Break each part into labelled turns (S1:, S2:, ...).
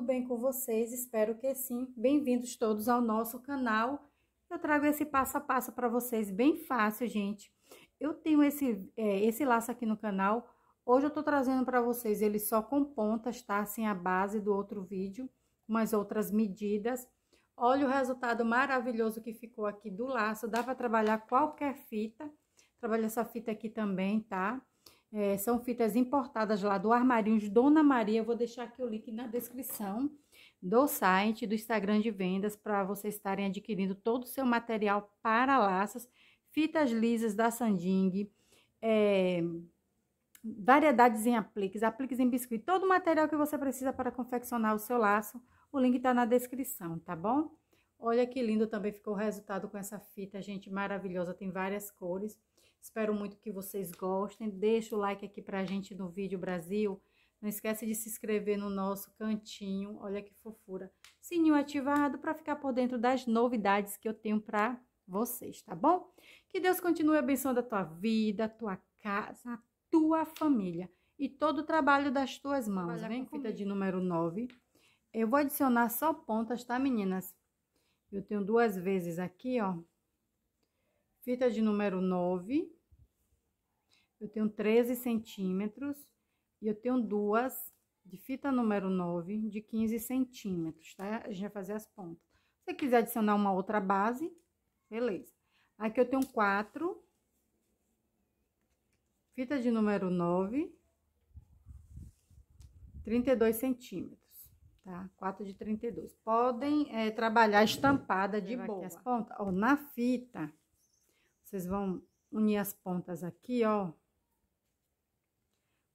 S1: tudo bem com vocês? Espero que sim. Bem-vindos todos ao nosso canal. Eu trago esse passo a passo para vocês, bem fácil, gente. Eu tenho esse, é, esse laço aqui no canal. Hoje eu tô trazendo para vocês ele só com pontas, tá? Assim, a base do outro vídeo, umas outras medidas. Olha o resultado maravilhoso que ficou aqui do laço. Dá para trabalhar qualquer fita. Trabalha essa fita aqui também, tá? É, são fitas importadas lá do Armarinhos Dona Maria. Eu vou deixar aqui o link na descrição do site, do Instagram de vendas, para vocês estarem adquirindo todo o seu material para laços, fitas lisas da Sanding, é, variedades em apliques, apliques em biscuit, todo o material que você precisa para confeccionar o seu laço, o link está na descrição, tá bom? Olha que lindo também ficou o resultado com essa fita, gente, maravilhosa, tem várias cores. Espero muito que vocês gostem. Deixa o like aqui pra gente no vídeo Brasil. Não esquece de se inscrever no nosso cantinho. Olha que fofura. Sininho ativado para ficar por dentro das novidades que eu tenho para vocês, tá bom? Que Deus continue abençoando a tua vida, a tua casa, a tua família e todo o trabalho das tuas mãos. Vem com fita de número 9. Eu vou adicionar só pontas, tá, meninas? Eu tenho duas vezes aqui, ó. Fita de número 9. Eu tenho 13 centímetros. E eu tenho duas de fita número 9 de 15 centímetros, tá? A gente vai fazer as pontas. Se quiser adicionar uma outra base, beleza. Aqui eu tenho quatro. Fita de número 9. 32 centímetros, tá? Quatro de 32. Podem é, trabalhar estampada de boa. As pontas. Ó, na fita, vocês vão unir as pontas aqui, ó.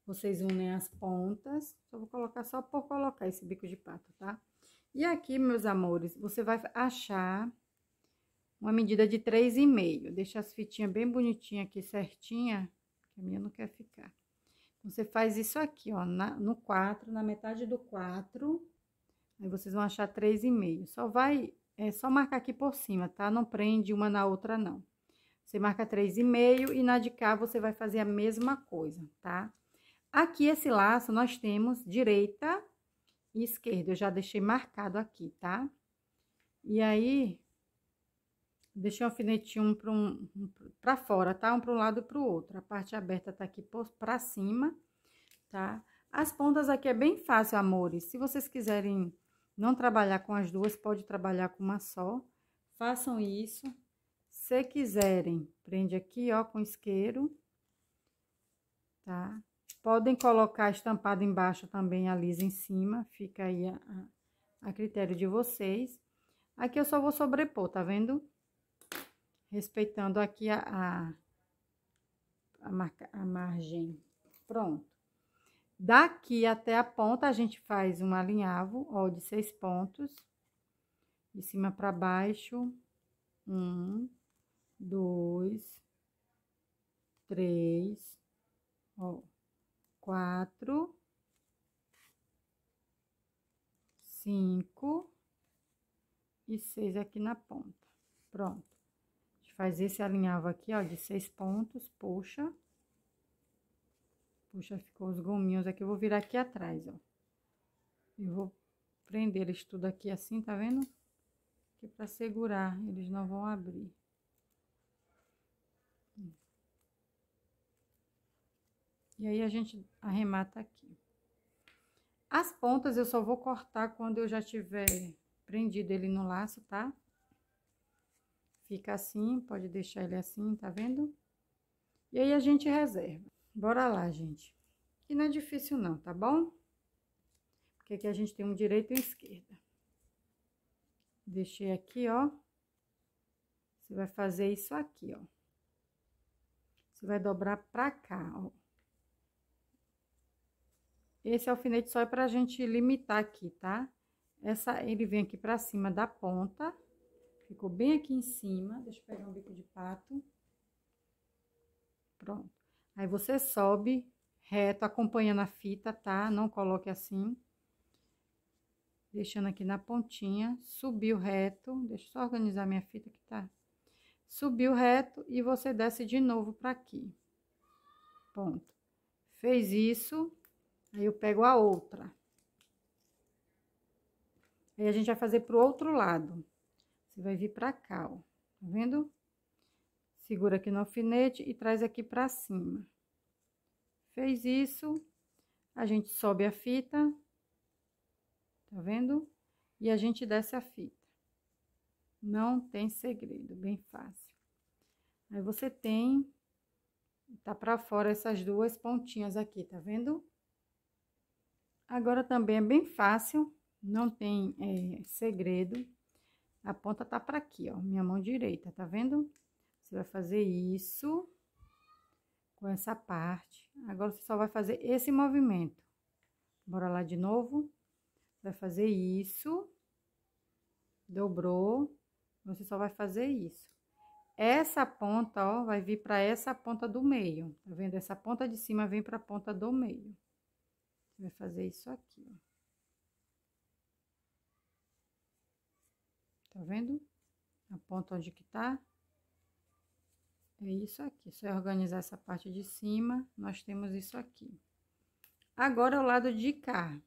S1: Vocês unem as pontas. Só vou colocar só por colocar esse bico de pato, tá? E aqui, meus amores, você vai achar uma medida de três e meio. Deixa as fitinhas bem bonitinhas aqui, certinha, que a minha não quer ficar. Então, você faz isso aqui, ó, na, no quatro, na metade do quatro. Aí vocês vão achar três e meio. Só vai, é só marcar aqui por cima, tá? Não prende uma na outra, não. Você marca 3,5 e na de cá você vai fazer a mesma coisa, tá? Aqui, esse laço, nós temos direita e esquerda. Eu já deixei marcado aqui, tá? E aí, deixei um alfinete um para um, pra fora, tá? Um para um lado e para o outro. A parte aberta tá aqui para cima, tá? As pontas aqui é bem fácil, amores. Se vocês quiserem não trabalhar com as duas, pode trabalhar com uma só. Façam isso, se quiserem, prende aqui, ó, com isqueiro, tá? Podem colocar estampado embaixo também alisa em cima, fica aí a, a critério de vocês. Aqui eu só vou sobrepor, tá vendo? Respeitando aqui a, a, a, marca, a margem. Pronto. Daqui até a ponta, a gente faz um alinhavo, ó, de seis pontos. De cima para baixo. Um dois, três, ó, quatro, cinco e seis aqui na ponta. Pronto. A gente faz esse alinhavo aqui, ó, de seis pontos, puxa. Puxa, ficou os gominhos aqui. Eu vou virar aqui atrás, ó. E vou prender eles tudo aqui assim, tá vendo? Aqui pra segurar, eles não vão abrir. E aí, a gente arremata aqui. As pontas eu só vou cortar quando eu já tiver prendido ele no laço, tá? Fica assim, pode deixar ele assim, tá vendo? E aí, a gente reserva. Bora lá, gente. E não é difícil não, tá bom? Porque aqui a gente tem um direito e um esquerda. Deixei aqui, ó. Você vai fazer isso aqui, ó. Você vai dobrar pra cá, ó. Esse alfinete só é pra gente limitar aqui, tá? Essa, ele vem aqui pra cima da ponta. Ficou bem aqui em cima. Deixa eu pegar um bico de pato. Pronto. Aí você sobe reto, acompanhando a fita, tá? Não coloque assim. Deixando aqui na pontinha. Subiu reto. Deixa eu só organizar minha fita que tá... Subiu reto e você desce de novo pra aqui. Ponto. Fez isso, Aí eu pego a outra. Aí a gente vai fazer pro outro lado. Você vai vir pra cá, ó. Tá vendo? Segura aqui no alfinete e traz aqui pra cima. Fez isso, a gente sobe a fita. Tá vendo? E a gente desce a fita. Não tem segredo, bem fácil. Aí você tem, tá pra fora essas duas pontinhas aqui, tá vendo? Agora também é bem fácil, não tem é, segredo. A ponta tá para aqui, ó, minha mão direita, tá vendo? Você vai fazer isso com essa parte. Agora você só vai fazer esse movimento. Bora lá de novo. Você vai fazer isso. Dobrou. Você só vai fazer isso. Essa ponta, ó, vai vir para essa ponta do meio. Tá vendo? Essa ponta de cima vem para a ponta do meio vai fazer isso aqui, ó. Tá vendo? A ponta onde que tá. É isso aqui. Se eu organizar essa parte de cima, nós temos isso aqui. Agora, o lado de cá.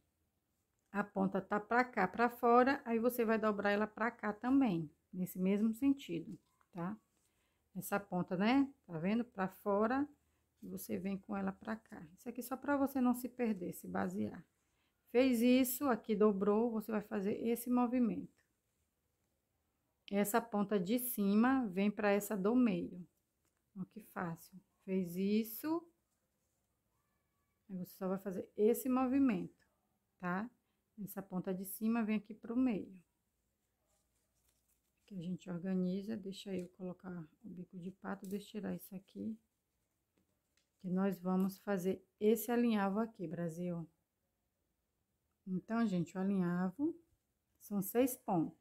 S1: A ponta tá pra cá, pra fora, aí você vai dobrar ela pra cá também, nesse mesmo sentido, tá? Essa ponta, né? Tá vendo? Pra fora, e você vem com ela pra cá. Isso aqui só pra você não se perder, se basear. Fez isso, aqui dobrou, você vai fazer esse movimento. Essa ponta de cima vem pra essa do meio. Olha que fácil. Fez isso. Aí você só vai fazer esse movimento, tá? Essa ponta de cima vem aqui pro meio que a gente organiza. Deixa eu colocar o bico de pato, deixa eu tirar isso aqui que nós vamos fazer esse alinhavo aqui, Brasil. Então, gente, o alinhavo são seis pontos.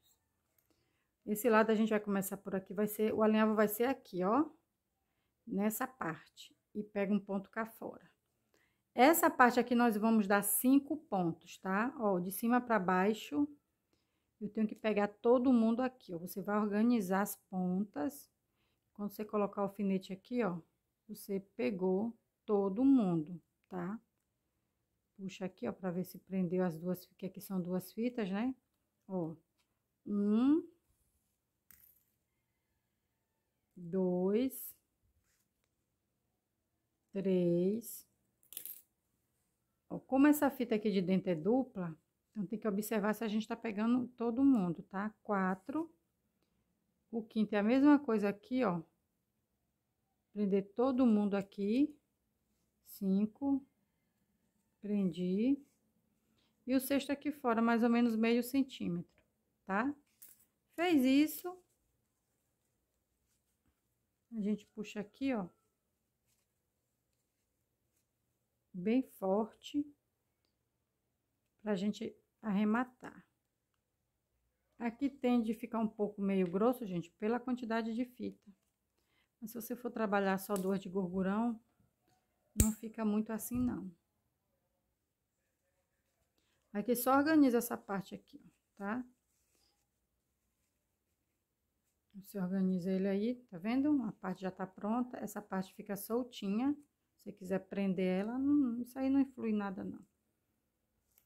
S1: Esse lado a gente vai começar por aqui, vai ser, o alinhavo vai ser aqui, ó, nessa parte, e pega um ponto cá fora. Essa parte aqui nós vamos dar cinco pontos, tá? Ó, de cima para baixo, eu tenho que pegar todo mundo aqui, ó. Você vai organizar as pontas, quando você colocar o alfinete aqui, ó, você pegou todo mundo, tá? Puxa aqui, ó, pra ver se prendeu as duas, que aqui são duas fitas, né? Ó, um, dois, três. Ó, como essa fita aqui de dentro é dupla, então tem que observar se a gente tá pegando todo mundo, tá? Quatro. O quinto é a mesma coisa aqui, ó, prender todo mundo aqui. Cinco. Prendi. E o sexto aqui fora, mais ou menos meio centímetro, tá? Fez isso. A gente puxa aqui, ó. Bem forte. Pra gente arrematar. Aqui tende a ficar um pouco meio grosso, gente, pela quantidade de fita. Mas se você for trabalhar só duas de gorgurão, não fica muito assim, não. Aqui só organiza essa parte aqui, tá? Você organiza ele aí, tá vendo? A parte já tá pronta, essa parte fica soltinha. Se você quiser prender ela, não, isso aí não influi nada, não.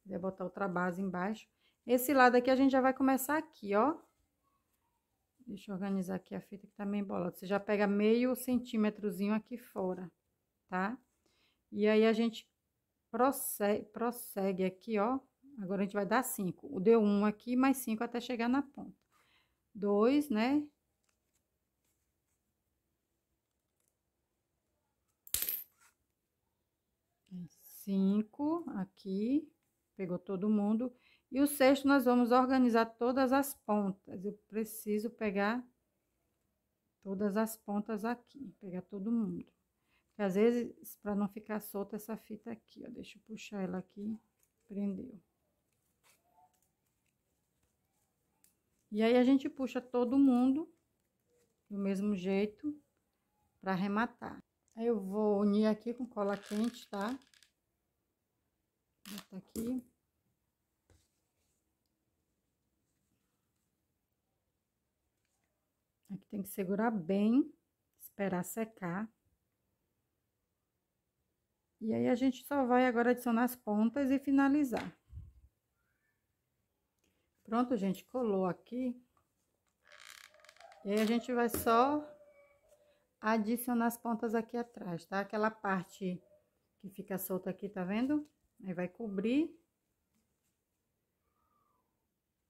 S1: Quer botar outra base embaixo. Esse lado aqui a gente já vai começar aqui, ó. Deixa eu organizar aqui a fita que tá meio bolada. Você já pega meio centímetrozinho aqui fora, tá? E aí, a gente prossegue, prossegue aqui, ó. Agora, a gente vai dar cinco. O deu um aqui, mais cinco até chegar na ponta. Dois, né? Cinco aqui. Pegou todo mundo. E o sexto, nós vamos organizar todas as pontas. Eu preciso pegar todas as pontas aqui, pegar todo mundo. Porque às vezes, para não ficar solta essa fita aqui, ó, deixa eu puxar ela aqui, prendeu. E aí, a gente puxa todo mundo do mesmo jeito para arrematar. Aí, eu vou unir aqui com cola quente, tá? Vou botar aqui. Tem que segurar bem, esperar secar. E aí, a gente só vai agora adicionar as pontas e finalizar. Pronto, gente, colou aqui. E aí, a gente vai só adicionar as pontas aqui atrás, tá? Aquela parte que fica solta aqui, tá vendo? Aí, vai cobrir.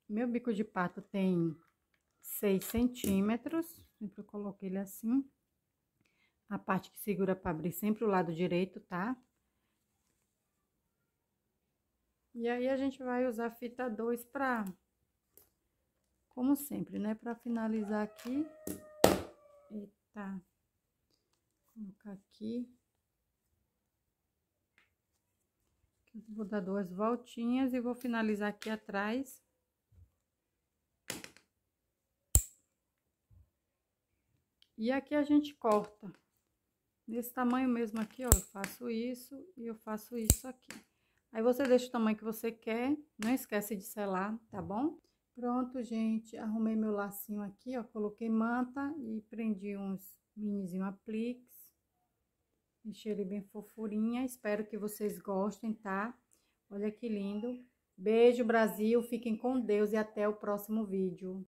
S1: Meu bico de pato tem 6 centímetros, sempre eu coloquei ele assim. A parte que segura para abrir sempre o lado direito, tá? E aí, a gente vai usar fita 2 pra, como sempre, né? Pra finalizar aqui. Eita. Vou colocar aqui. Vou dar duas voltinhas e vou finalizar aqui atrás. E aqui a gente corta. Desse tamanho mesmo aqui, ó, eu faço isso e eu faço isso aqui. Aí você deixa o tamanho que você quer, não esquece de selar, tá bom? Pronto, gente, arrumei meu lacinho aqui, ó, coloquei manta e prendi uns minizinho apliques. Deixei ele bem fofurinha, espero que vocês gostem, tá? Olha que lindo. Beijo, Brasil, fiquem com Deus e até o próximo vídeo.